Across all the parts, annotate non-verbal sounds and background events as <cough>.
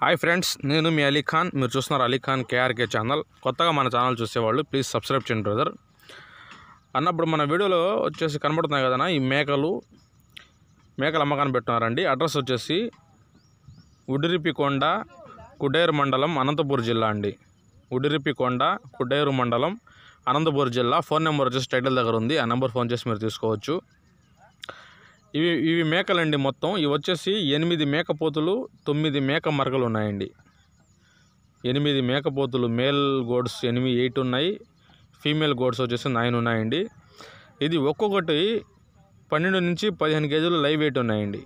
hi friends నేను మీ అలీఖాన్ మీరు చూస్తున్నారు అలీఖాన్ కేఆర్కే ఛానల్ కొత్తగా మన ఛానల్ చూసేవాళ్ళు ప్లీజ్ సబ్స్క్రైబ్ చేయండి బ్రదర్ అన్నప్పుడు మన వీడియోలో వచ్చేసి కనబడుతున్నాయి కదన్నా ఈ మేకలు మేకలు అమ్మకాన్ని పెట్టున్నారండి అడ్రస్ వచ్చేసి ఉడిరిపికొండ కుడేరు మండలం అనంతపూర్ జిల్లా అండి ఉడిరిపికొండ కుడేరు మండలం అనంతపూర్ జిల్లా ఫోన్ నెంబర్ వచ్చేసి టైటిల్ దగ్గర ఉంది ఆ నెంబర్ ఫోన్ చేసి మీరు తీసుకోవచ్చు ఇవి ఇవి మేకలండి మొత్తం ఇవి వచ్చేసి ఎనిమిది మేకపోతులు తొమ్మిది మేక మరకలు ఉన్నాయండి ఎనిమిది మేకపోతులు మేల్ గోడ్స్ ఎనిమిది ఎయిట్ ఉన్నాయి ఫీమేల్ గోడ్స్ వచ్చేసి నైన్ ఉన్నాయండి ఇది ఒక్కొక్కటి పన్నెండు నుంచి పదిహేను కేజీలు లైవ్ వెయిట్ ఉన్నాయండి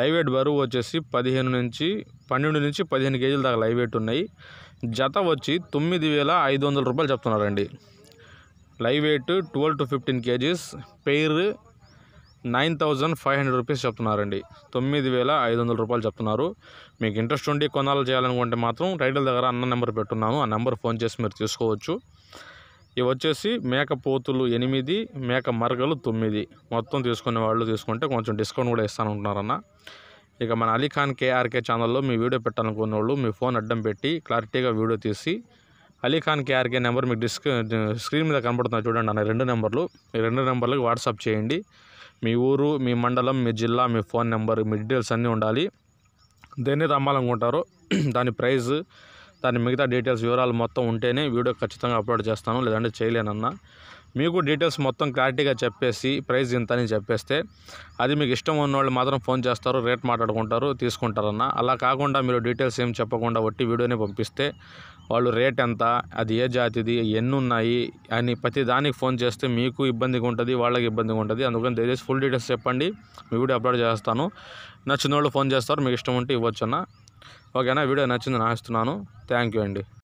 లైవ్ వెయిట్ బరువు వచ్చేసి పదిహేను నుంచి పన్నెండు నుంచి పదిహేను కేజీల దాకా లైవ్ వెయిట్ ఉన్నాయి జత వచ్చి తొమ్మిది వేల ఐదు వందల రూపాయలు చెప్తున్నారండి live weight twelve to fifteen kgs pair nine thousand five hundred rupees చెప్తున్నారండి తొమ్మిది వేల ఐదు వందల రూపాయలు చెప్తున్నారు మీకు ఇంట్రెస్ట్ ఉండి కొనాలి చేయాలనుకుంటే మాత్రం టైటిల్ దగ్గర అన్న నెంబర్ పెట్టున్నాను ఆ నెంబర్ ఫోన్ చేసి మీరు తీసుకోవచ్చు ఇవి వచ్చేసి మేక పోతులు ఎనిమిది మేక మరగలు తొమ్మిది మొత్తం తీసుకునే వాళ్ళు తీసుకుంటే కొంచెం డిస్కౌంట్ కూడా ఇస్తాను ఇక మన అలీఖాన్ కేఆర్కే ఛానల్లో మీ వీడియో పెట్టాలనుకున్న వాళ్ళు మీ ఫోన్ అడ్డం పెట్టి క్లారిటీగా వీడియో తీసి అలీఖాన్ కేఆర్కే నెంబర్ మీకు డిస్క్ స్క్రీన్ మీద కనబడుతుంది చూడండి అన్న రెండు నెంబర్లు ఈ రెండు నెంబర్లకు వాట్సాప్ చేయండి మీ ఊరు మీ మండలం మీ జిల్లా మీ ఫోన్ నెంబర్ మీ డీటెయిల్స్ అన్నీ ఉండాలి దేన్ని రమ్మాలనుకుంటారో <clears throat> దాని ప్రైస్ దాని మిగతా డీటెయిల్స్ వివరాలు మొత్తం ఉంటేనే వీడియో ఖచ్చితంగా అప్లోడ్ చేస్తాను లేదంటే చేయలేనన్నా మీకు డీటెయిల్స్ మొత్తం క్లారిటీగా చెప్పేసి ప్రైస్ ఇంత అని చెప్పేస్తే అది మీకు ఇష్టం ఉన్నవాళ్ళు మాత్రం ఫోన్ చేస్తారు రేట్ మాట్లాడుకుంటారు తీసుకుంటారన్న అలా కాకుండా మీరు డీటెయిల్స్ ఏం చెప్పకుండా ఒట్టి వీడియోని పంపిస్తే వాళ్ళు రేట్ ఎంత అది ఏ జాతిది ఎన్ని ఉన్నాయి అని ప్రతి దానికి ఫోన్ చేస్తే మీకు ఇబ్బందిగా ఉంటుంది వాళ్ళకి ఇబ్బందిగా ఉంటుంది అందుకని దయచేసి ఫుల్ డీటెయిల్స్ చెప్పండి మీ వీడియో అప్లోడ్ చేస్తాను నచ్చిన వాళ్ళు ఫోన్ చేస్తారు మీకు ఇష్టం ఉంటే ఇవ్వచ్చన్న ఓకేనా వీడియో నచ్చింది నాస్తున్నాను థ్యాంక్ యూ అండి